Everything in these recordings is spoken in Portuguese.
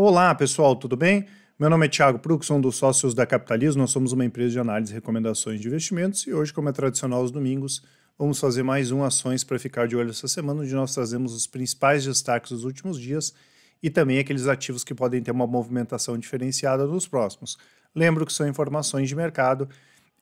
Olá, pessoal, tudo bem? Meu nome é Thiago Prux, um dos sócios da Capitalismo. Nós somos uma empresa de análise e recomendações de investimentos e hoje, como é tradicional aos domingos, vamos fazer mais um Ações para ficar de olho essa semana, onde nós trazemos os principais destaques dos últimos dias e também aqueles ativos que podem ter uma movimentação diferenciada nos próximos. Lembro que são informações de mercado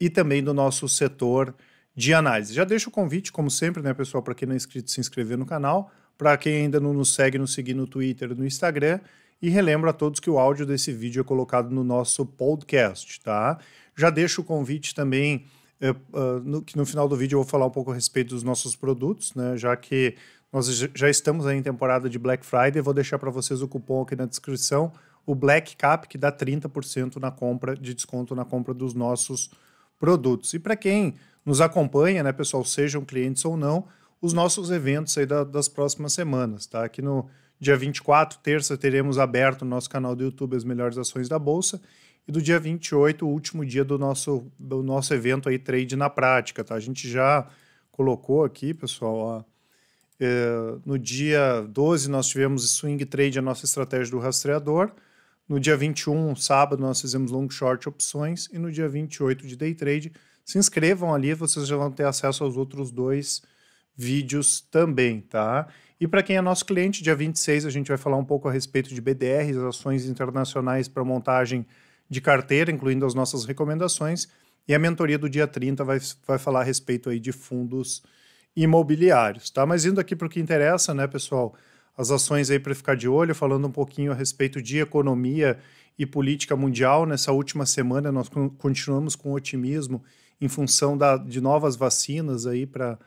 e também do nosso setor de análise. Já deixo o convite, como sempre, né, pessoal, para quem não é inscrito, se inscrever no canal, para quem ainda não nos segue, nos seguir no Twitter, no Instagram e relembro a todos que o áudio desse vídeo é colocado no nosso podcast, tá? Já deixo o convite também é, uh, no, que no final do vídeo eu vou falar um pouco a respeito dos nossos produtos, né? Já que nós já estamos aí em temporada de Black Friday, vou deixar para vocês o cupom aqui na descrição, o Black Cap, que dá 30% na compra de desconto na compra dos nossos produtos. E para quem nos acompanha, né, pessoal, sejam clientes ou não, os nossos eventos aí da, das próximas semanas, tá? Aqui no Dia 24, terça, teremos aberto o nosso canal do YouTube As Melhores Ações da Bolsa. E do dia 28, o último dia do nosso, do nosso evento aí, Trade na Prática. Tá? A gente já colocou aqui, pessoal, ó, é, no dia 12 nós tivemos swing trade, a nossa estratégia do rastreador. No dia 21, sábado, nós fizemos long short opções. E no dia 28 de day trade, se inscrevam ali, vocês já vão ter acesso aos outros dois vídeos também, tá? E para quem é nosso cliente, dia 26 a gente vai falar um pouco a respeito de BDRs, ações internacionais para montagem de carteira, incluindo as nossas recomendações. E a mentoria do dia 30 vai, vai falar a respeito aí de fundos imobiliários, tá? Mas indo aqui para o que interessa, né, pessoal? As ações aí para ficar de olho, falando um pouquinho a respeito de economia e política mundial. Nessa última semana nós continuamos com otimismo em função da, de novas vacinas aí para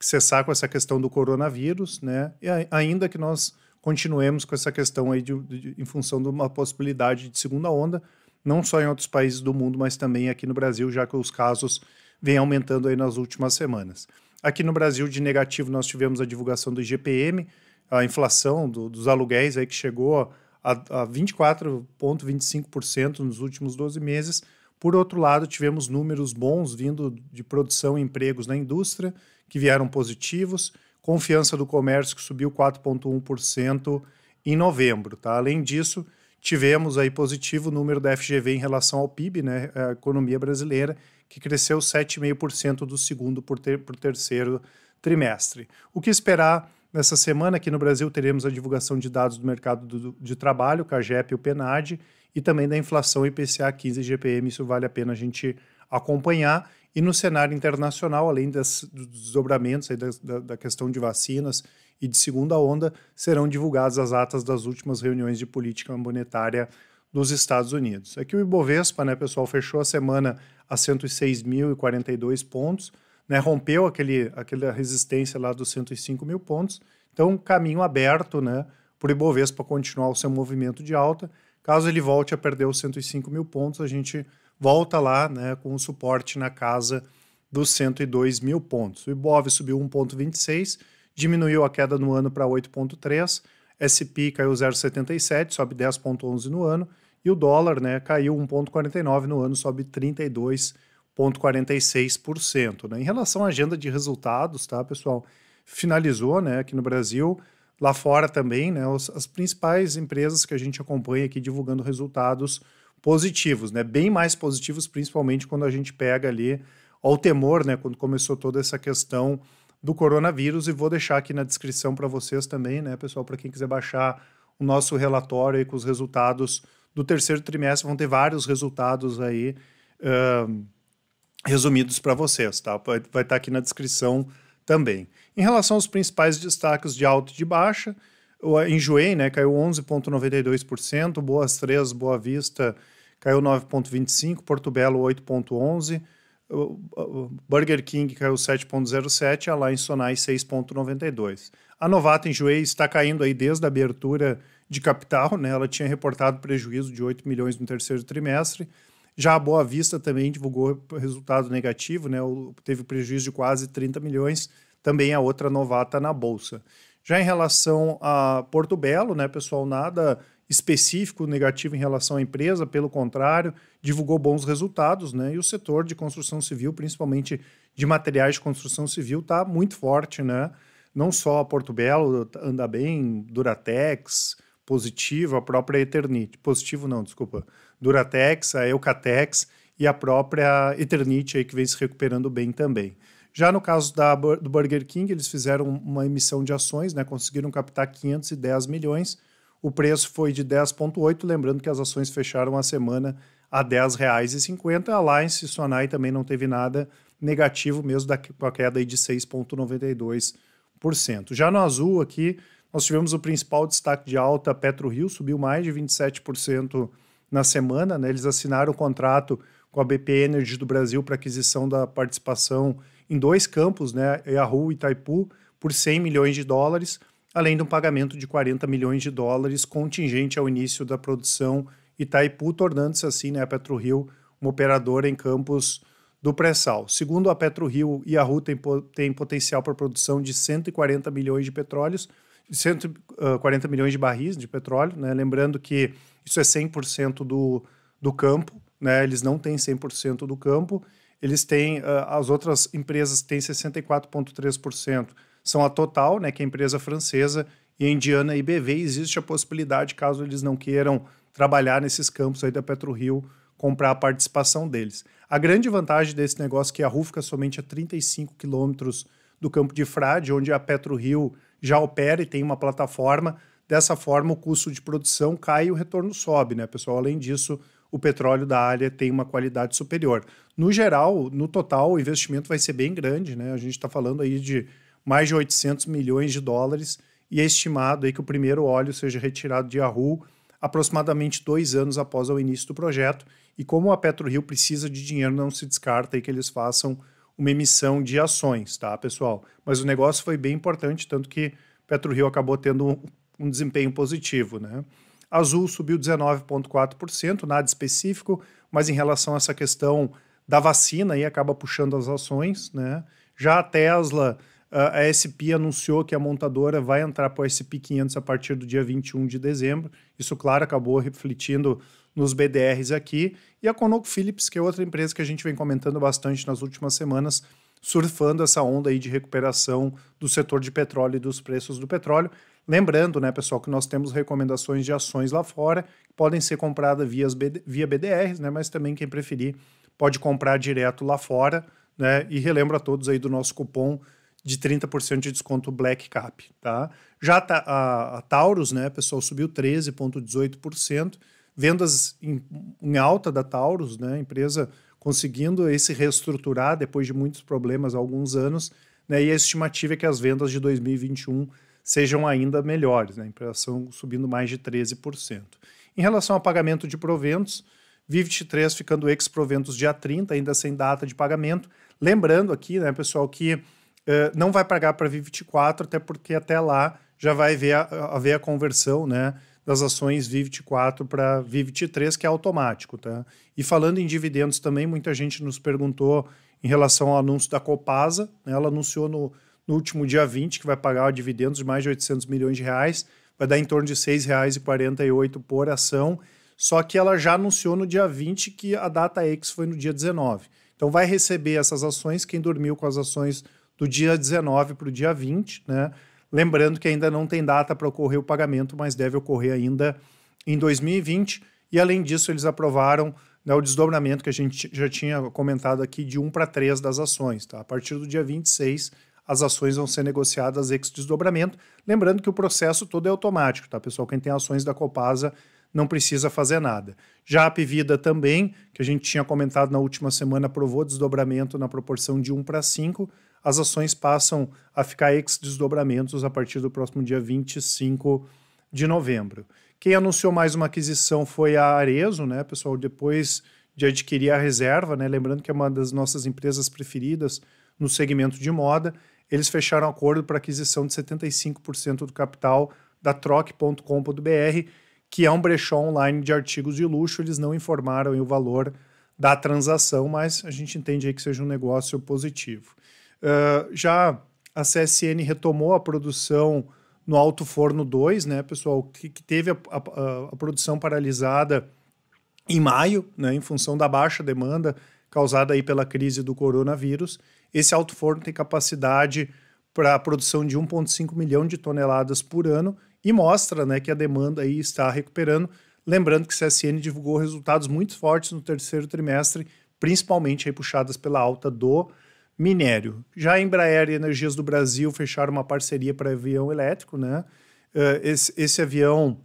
cessar com essa questão do coronavírus, né? E ainda que nós continuemos com essa questão aí de, de, em função de uma possibilidade de segunda onda, não só em outros países do mundo, mas também aqui no Brasil, já que os casos vêm aumentando aí nas últimas semanas. Aqui no Brasil, de negativo, nós tivemos a divulgação do IGPM, a inflação do, dos aluguéis aí que chegou a, a 24,25% nos últimos 12 meses, por outro lado, tivemos números bons vindo de produção e empregos na indústria, que vieram positivos, confiança do comércio que subiu 4,1% em novembro. Tá? Além disso, tivemos aí positivo o número da FGV em relação ao PIB, né? a economia brasileira, que cresceu 7,5% do segundo por, ter, por terceiro trimestre. O que esperar Nessa semana, aqui no Brasil, teremos a divulgação de dados do mercado do, de trabalho, CAGEP e o PENAD, e também da inflação IPCA 15 e GPM. Isso vale a pena a gente acompanhar. E no cenário internacional, além das, dos desdobramentos da, da, da questão de vacinas e de segunda onda, serão divulgadas as atas das últimas reuniões de política monetária dos Estados Unidos. Aqui é o Ibovespa, né, pessoal, fechou a semana a 106.042 pontos, né, rompeu aquele, aquela resistência lá dos 105 mil pontos. Então, caminho aberto né, para o Ibovespa continuar o seu movimento de alta. Caso ele volte a perder os 105 mil pontos, a gente volta lá né, com o suporte na casa dos 102 mil pontos. O Ibov subiu 1,26, diminuiu a queda no ano para 8,3, SP caiu 0,77, sobe 10,11 no ano, e o dólar né, caiu 1,49 no ano, sobe 32,11 0,46%. Né? Em relação à agenda de resultados, tá, pessoal? Finalizou né, aqui no Brasil, lá fora também, né? Os, as principais empresas que a gente acompanha aqui divulgando resultados positivos, né? Bem mais positivos, principalmente quando a gente pega ali ao temor, né? Quando começou toda essa questão do coronavírus, e vou deixar aqui na descrição para vocês também, né, pessoal, para quem quiser baixar o nosso relatório aí com os resultados do terceiro trimestre, vão ter vários resultados aí. Um, resumidos para vocês, tá? Vai estar tá aqui na descrição também. Em relação aos principais destaques de alta e de baixa, em enjoei, né? Caiu 11,92%, Boas Três, Boa Vista caiu 9,25%, Porto Belo 8,11%, Burger King caiu 7,07%, a Lions Sonai 6,92%. A Novata enjoei está caindo aí desde a abertura de capital, né? Ela tinha reportado prejuízo de 8 milhões no terceiro trimestre, já a Boa Vista também divulgou resultado negativo, né? teve prejuízo de quase 30 milhões, também a outra novata na Bolsa. Já em relação a Porto Belo, né, pessoal, nada específico negativo em relação à empresa, pelo contrário, divulgou bons resultados, né? E o setor de construção civil, principalmente de materiais de construção civil, está muito forte, né? Não só a Porto Belo anda bem, Duratex, positivo, a própria Eternit, positivo não, desculpa. Duratex, a Eucatex e a própria Eternit aí, que vem se recuperando bem também. Já no caso da, do Burger King, eles fizeram uma emissão de ações, né, conseguiram captar 510 milhões, o preço foi de 10,8, lembrando que as ações fecharam a semana a R$ 10,50. A Alliance e Sonai também não teve nada negativo, mesmo da, com a queda de 6,92%. Já no azul aqui, nós tivemos o principal destaque de alta, Rio, subiu mais de 27% na semana. Né? Eles assinaram o contrato com a BP Energy do Brasil para aquisição da participação em dois campos, né, Yahoo e Itaipu, por 100 milhões de dólares, além de um pagamento de 40 milhões de dólares contingente ao início da produção Itaipu, tornando-se assim né, a PetroRio uma operadora em campos do pré-sal. Segundo a PetroRio, Yahoo tem, tem potencial para produção de 140 milhões de petróleos, 140 milhões de barris de petróleo, né? lembrando que isso é 100% do, do campo, né? Eles não têm 100% do campo. Eles têm, uh, as outras empresas têm 64,3%. São a Total, né, que é a empresa francesa, e a Indiana IBV. Existe a possibilidade, caso eles não queiram trabalhar nesses campos aí da PetroRio, comprar a participação deles. A grande vantagem desse negócio é que a RU fica somente a 35 quilômetros do campo de Frade, onde a PetroRio já opera e tem uma plataforma Dessa forma, o custo de produção cai e o retorno sobe, né, pessoal? Além disso, o petróleo da área tem uma qualidade superior. No geral, no total, o investimento vai ser bem grande, né? A gente está falando aí de mais de 800 milhões de dólares e é estimado aí que o primeiro óleo seja retirado de Yahoo aproximadamente dois anos após o início do projeto. E como a PetroRio precisa de dinheiro, não se descarta aí que eles façam uma emissão de ações, tá, pessoal? Mas o negócio foi bem importante, tanto que PetroRio acabou tendo um desempenho positivo, né? Azul subiu 19,4%, nada específico, mas em relação a essa questão da vacina aí acaba puxando as ações, né? Já a Tesla, ah, a SP anunciou que a montadora vai entrar para o SP 500 a partir do dia 21 de dezembro. Isso, claro, acabou refletindo nos BDRs aqui. E a ConocoPhillips, que é outra empresa que a gente vem comentando bastante nas últimas semanas, surfando essa onda aí de recuperação do setor de petróleo e dos preços do petróleo. Lembrando, né, pessoal, que nós temos recomendações de ações lá fora, que podem ser compradas via, via BDRs, né, mas também quem preferir pode comprar direto lá fora, né? E relembro a todos aí do nosso cupom de 30% de desconto Black Cap, tá? Já tá, a, a Taurus, né, pessoal, subiu 13,18%, vendas em, em alta da Taurus, né, empresa conseguindo esse reestruturar depois de muitos problemas há alguns anos, né? E a estimativa é que as vendas de 2021 sejam ainda melhores, né? Inflação subindo mais de 13%. Em relação ao pagamento de proventos, VIVT3 ficando ex-proventos dia 30, ainda sem data de pagamento. Lembrando aqui, né, pessoal, que uh, não vai pagar para VIVT4, até porque até lá já vai haver a, haver a conversão, né? das ações VIVT 4 para VIVT 3, que é automático. Tá? E falando em dividendos também, muita gente nos perguntou em relação ao anúncio da Copasa. Né? Ela anunciou no, no, último dia 20 que vai pagar dividendos de mais de 800 milhões de reais, vai dar em torno de R$ 6,48 por ação. Só que ela já anunciou no dia 20 que a data X foi no dia 19. Então vai receber essas ações quem dormiu com as ações do dia 19 para o dia 20, né? Lembrando que ainda não tem data para ocorrer o pagamento, mas deve ocorrer ainda em 2020. E além disso, eles aprovaram né, o desdobramento que a gente já tinha comentado aqui de 1 para 3 das ações. Tá? A partir do dia 26, as ações vão ser negociadas ex desdobramento. Lembrando que o processo todo é automático, tá, pessoal? Quem tem ações da Copasa não precisa fazer nada. Já a Pivida também, que a gente tinha comentado na última semana, aprovou desdobramento na proporção de 1 para 5. As ações passam a ficar ex-desdobramentos a partir do próximo dia 25 de novembro. Quem anunciou mais uma aquisição foi a Arezo, né, pessoal? Depois de adquirir a reserva, né? Lembrando que é uma das nossas empresas preferidas no segmento de moda. Eles fecharam acordo para aquisição de 75% do capital da Troc.com.br que é um brechó online de artigos de luxo. Eles não informaram o valor da transação, mas a gente entende aí que seja um negócio positivo. Uh, já a CSN retomou a produção no Alto Forno 2, né, pessoal, que, que teve a, a, a, produção paralisada em maio, né, em função da baixa demanda causada aí pela crise do coronavírus. Esse Alto Forno tem capacidade para a produção de 1,5 milhão de toneladas por ano e mostra né, que a demanda aí está recuperando. Lembrando que o CSN divulgou resultados muito fortes no terceiro trimestre, principalmente aí puxadas pela alta do minério. Já a Embraer e Energias do Brasil fecharam uma parceria para avião elétrico, né? Eh, esse, esse, avião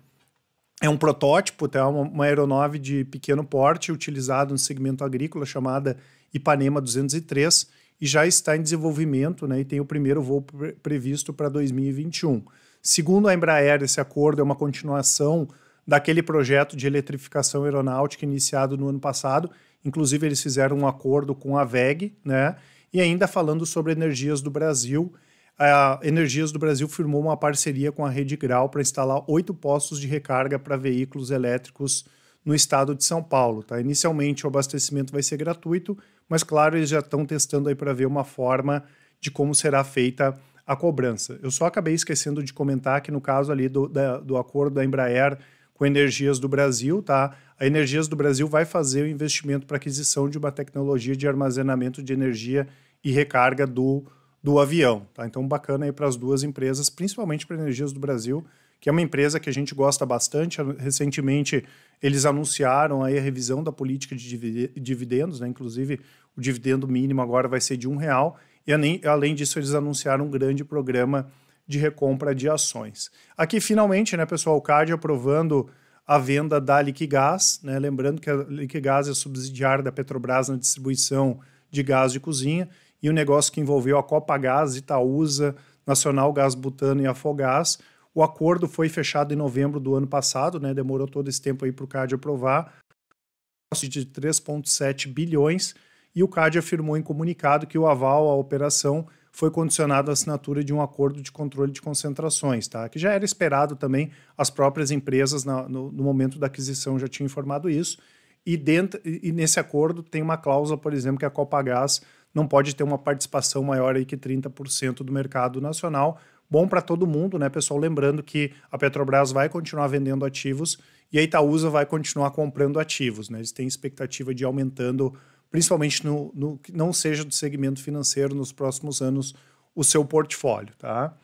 é um protótipo, tá? uma, uma aeronave de pequeno porte utilizada no segmento agrícola chamada Ipanema 203 e já está em desenvolvimento né? e tem o primeiro voo pre previsto para 2021. Segundo a Embraer, esse acordo é uma continuação daquele projeto de eletrificação aeronáutica iniciado no ano passado. Inclusive, eles fizeram um acordo com a VEG, né? E ainda falando sobre energias do Brasil, a Energias do Brasil firmou uma parceria com a Rede Grau para instalar oito postos de recarga para veículos elétricos no estado de São Paulo. Tá? Inicialmente o abastecimento vai ser gratuito, mas claro, eles já estão testando aí para ver uma forma de como será feita a cobrança. Eu só acabei esquecendo de comentar que no caso ali do, da, do acordo da Embraer com Energias do Brasil, tá? A Energias do Brasil vai fazer o investimento para aquisição de uma tecnologia de armazenamento de energia e recarga do, do avião, tá? Então bacana aí para as duas empresas, principalmente para Energias do Brasil, que é uma empresa que a gente gosta bastante. Recentemente eles anunciaram aí a revisão da política de dividendos, né? Inclusive o dividendo mínimo agora vai ser de um real e além disso, eles anunciaram um grande programa de recompra de ações. Aqui, finalmente, né, pessoal, o CAD aprovando a venda da Liquigás, né? lembrando que a Liquigás é subsidiária da Petrobras na distribuição de gás de cozinha, e o negócio que envolveu a Copagás, Itaúsa, Nacional Gás Butano e Afogás. O acordo foi fechado em novembro do ano passado, né? demorou todo esse tempo aí para o CAD aprovar, de 3,7 bilhões, e o CAD afirmou em comunicado que o aval à operação foi condicionado à assinatura de um acordo de controle de concentrações, tá? que já era esperado também, as próprias empresas, na, no, no, momento da aquisição, já tinham informado isso. E, dentro, e nesse acordo tem uma cláusula, por exemplo, que a Copagás não pode ter uma participação maior aí que 30% do mercado nacional. Bom para todo mundo, né, pessoal? Lembrando que a Petrobras vai continuar vendendo ativos e a Itaúsa vai continuar comprando ativos. Né? Eles têm expectativa de aumentando principalmente no, no que não seja do segmento financeiro nos próximos anos, o seu portfólio, tá?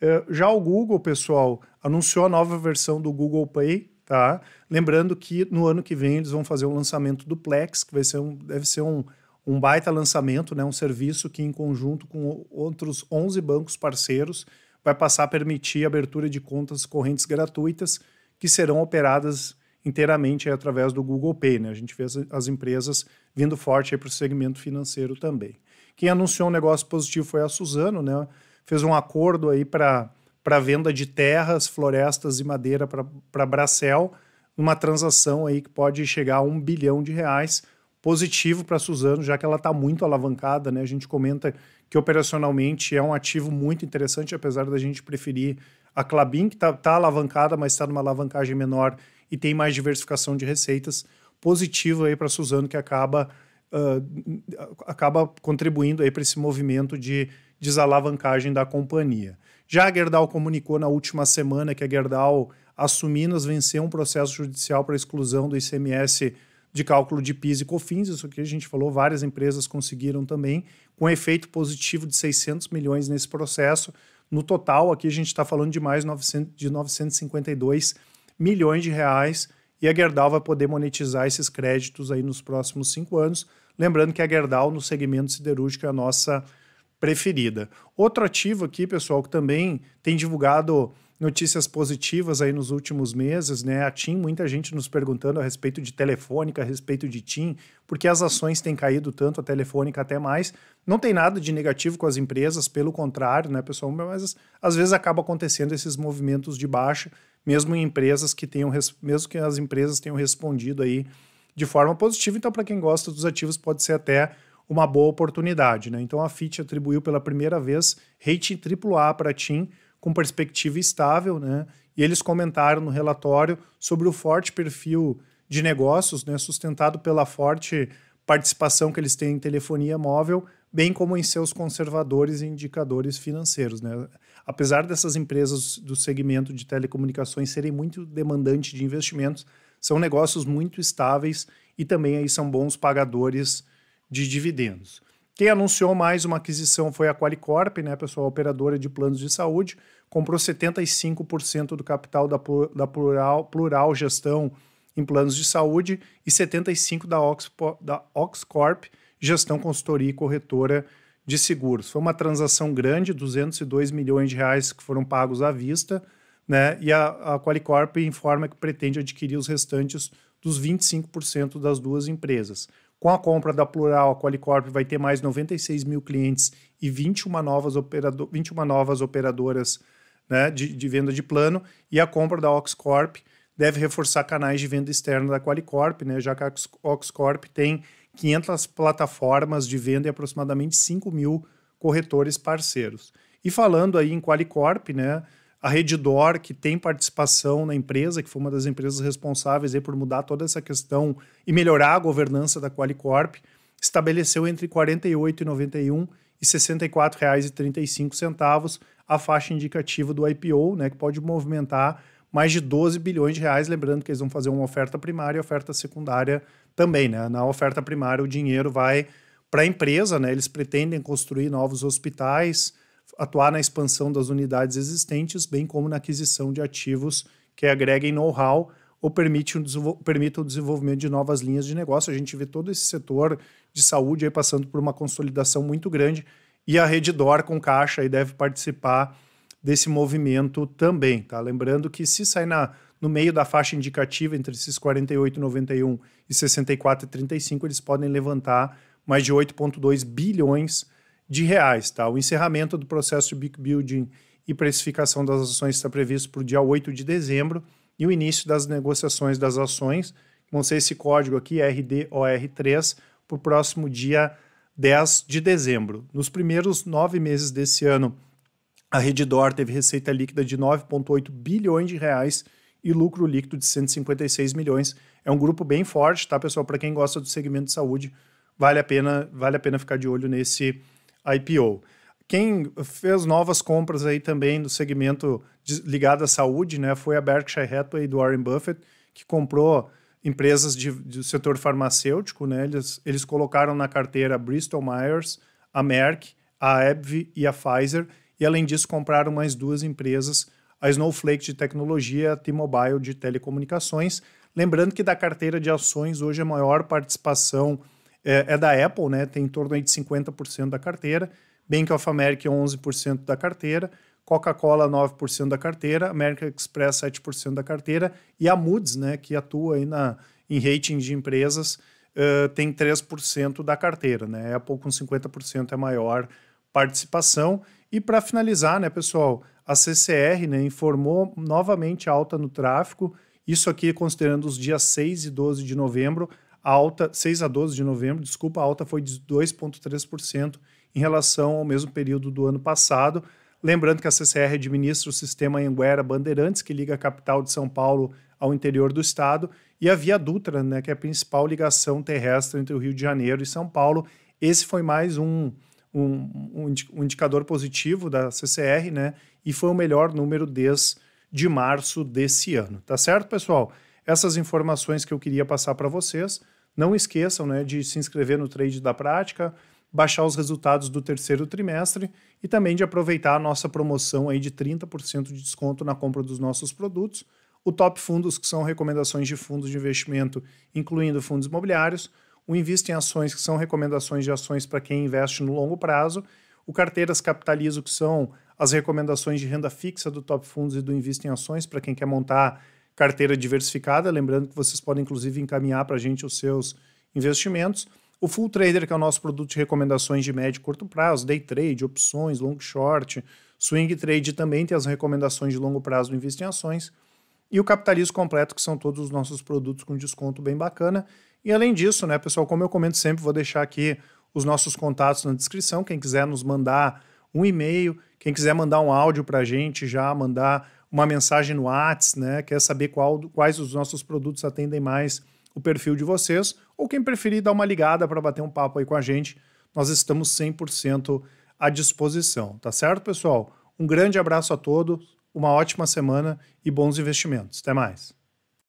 É, já o Google, pessoal, anunciou a nova versão do Google Pay, tá? Lembrando que no ano que vem eles vão fazer um lançamento do Plex, que vai ser um, deve ser um, um baita lançamento, né? Um serviço que, em conjunto com outros 11 bancos parceiros, vai passar a permitir a abertura de contas correntes gratuitas que serão operadas inteiramente através do Google Pay. Né? A gente vê as, as empresas vindo forte para o segmento financeiro também. Quem anunciou um negócio positivo foi a Suzano, né? fez um acordo aí para para venda de terras, florestas e madeira para Bracel, uma transação aí que pode chegar a um bilhão de reais, positivo para a Suzano, já que ela está muito alavancada, né? A gente comenta que operacionalmente é um ativo muito interessante, apesar da gente preferir a Clabin, que está tá alavancada, mas está numa alavancagem menor e tem mais diversificação de receitas positiva aí para Suzano que acaba uh, acaba contribuindo aí para esse movimento de desalavancagem da companhia. Já a Gerdau comunicou na última semana que a Gerdau Assuminas venceu um processo judicial para exclusão do ICMS de cálculo de PIS e COFINS, isso que a gente falou, várias empresas conseguiram também, com efeito positivo de 600 milhões nesse processo. No total, aqui a gente está falando de mais 900, de 952 milhões de reais e a Gerdau vai poder monetizar esses créditos aí nos próximos cinco anos. Lembrando que a Gerdau no segmento siderúrgico é a nossa preferida. Outro ativo aqui, pessoal, que também tem divulgado notícias positivas aí nos últimos meses, né? A TIM, muita gente nos perguntando a respeito de Telefônica, a respeito de TIM, porque as ações têm caído tanto, a Telefônica até mais. Não tem nada de negativo com as empresas, pelo contrário, né, pessoal? Mas às vezes acaba acontecendo esses movimentos de baixa, mesmo em empresas que tenham, mesmo que as empresas tenham respondido aí de forma positiva. Então, para quem gosta dos ativos, pode ser até uma boa oportunidade, né? Então, a FIT atribuiu pela primeira vez rating AAA para a TIM, com perspectiva estável, né? E eles comentaram no relatório sobre o forte perfil de negócios, né, sustentado pela forte participação que eles têm em telefonia móvel, bem como em seus conservadores e indicadores financeiros. Né? Apesar dessas empresas do segmento de telecomunicações serem muito demandantes de investimentos, são negócios muito estáveis e também aí são bons pagadores de dividendos. Quem anunciou mais uma aquisição foi a Qualicorp, né, pessoal, operadora de planos de saúde, comprou 75% do capital da, da plural, plural Gestão em Planos de Saúde e 75% da, Oxpo, da Oxcorp, Gestão Consultoria e Corretora de Seguros. Foi uma transação grande, 202 milhões de reais que foram pagos à vista, né, e a, a Qualicorp informa que pretende adquirir os restantes dos 25% das duas empresas. Com a compra da Plural, a Qualicorp vai ter mais 96 mil clientes e 21 novas, operador, 21 novas operadoras né, de, de, venda de plano. E a compra da Oxcorp deve reforçar canais de venda externa da Qualicorp, né, já que a Oxcorp tem 500 plataformas de venda e aproximadamente 5 mil corretores parceiros. E falando aí em Qualicorp, né, a Reddor, que tem participação na empresa, que foi uma das empresas responsáveis aí por mudar toda essa questão e melhorar a governança da Qualicorp, estabeleceu entre R$ 48,91 e R$ 64,35 a faixa indicativa do IPO, né, que pode movimentar mais de 12 bilhões de reais, lembrando que eles vão fazer uma oferta primária e oferta secundária também, né? Na oferta primária o dinheiro vai para a empresa, né? Eles pretendem construir novos hospitais, atuar na expansão das unidades existentes, bem como na aquisição de ativos que agreguem know-how ou permitam o desenvolvimento de novas linhas de negócio. A gente vê todo esse setor de saúde aí passando por uma consolidação muito grande e a Redditor com caixa aí deve participar desse movimento também, tá? Lembrando que se sair na, no meio da faixa indicativa entre esses 48,91 e 64,35, eles podem levantar mais de 8,2 bilhões de reais. Tá? O encerramento do processo de big building e precificação das ações está previsto para o dia 8 de dezembro e o início das negociações das ações, vão ser esse código aqui, RDOR3, para o próximo dia 10 de dezembro. Nos primeiros nove meses desse ano, a Reddor teve receita líquida de 9,8 bilhões de reais e lucro líquido de 156 milhões. É um grupo bem forte, tá, pessoal? Para quem gosta do segmento de saúde, vale a pena, vale a pena ficar de olho nesse IPO. Quem fez novas compras aí também do segmento ligado à saúde, né, foi a Berkshire Hathaway do Warren Buffett, que comprou empresas de, do setor farmacêutico, né? Eles, eles colocaram na carteira a Bristol Myers, a Merck, a AbbVie e a Pfizer, e além disso compraram mais duas empresas, a Snowflake de tecnologia, a T-Mobile de telecomunicações. Lembrando que da carteira de ações hoje a maior participação é, é, da Apple, né? Tem em torno aí de 50% da carteira. Bank of America 11% é da carteira, Coca-Cola 9% da carteira, American Express 7% da carteira e a Moody's, né, que atua aí na, em rating de empresas, uh, tem 3% da carteira, né? Apple com 50% é maior participação. E para finalizar, né, pessoal, a CCR, né, informou novamente alta no tráfego, isso aqui considerando os dias 6 e 12 de novembro, alta, 6 a 12 de novembro, desculpa, a alta foi de 2,3% em relação ao mesmo período do ano passado. Lembrando que a CCR administra o sistema Anguera Bandeirantes, que liga a capital de São Paulo ao interior do estado, e a Via Dutra, né, que é a principal ligação terrestre entre o Rio de Janeiro e São Paulo. Esse foi mais um, um, um indicador positivo da CCR, né, e foi o melhor número desde de março desse ano. Tá certo, pessoal? Essas informações que eu queria passar para vocês. Não esqueçam né, de se inscrever no Trade da Prática, baixar os resultados do terceiro trimestre e também de aproveitar a nossa promoção aí de 30% de desconto na compra dos nossos produtos, o Top Fundos, que são recomendações de fundos de investimento, incluindo fundos imobiliários, o Invista em Ações, que são recomendações de ações para quem investe no longo prazo, o Carteiras Capitalizo, que são as recomendações de renda fixa do Top Fundos e do Invista em Ações para quem quer montar carteira diversificada, lembrando que vocês podem inclusive encaminhar para a gente os seus investimentos. O Full Trader, que é o nosso produto de recomendações de médio e curto prazo, day trade, opções, long short, swing trade também tem as recomendações de longo prazo do Invista em Ações. E o Capitalismo Completo, que são todos os nossos produtos com desconto bem bacana. E além disso, né, pessoal, como eu comento sempre, vou deixar aqui os nossos contatos na descrição. Quem quiser nos mandar um e-mail, quem quiser mandar um áudio para a gente já, mandar uma mensagem no Whats, né? Quer saber qual, quais os nossos produtos atendem mais o perfil de vocês, ou quem preferir dar uma ligada para bater um papo aí com a gente, nós estamos 100% à disposição, tá certo, pessoal? Um grande abraço a todos, uma ótima semana e bons investimentos. Até mais.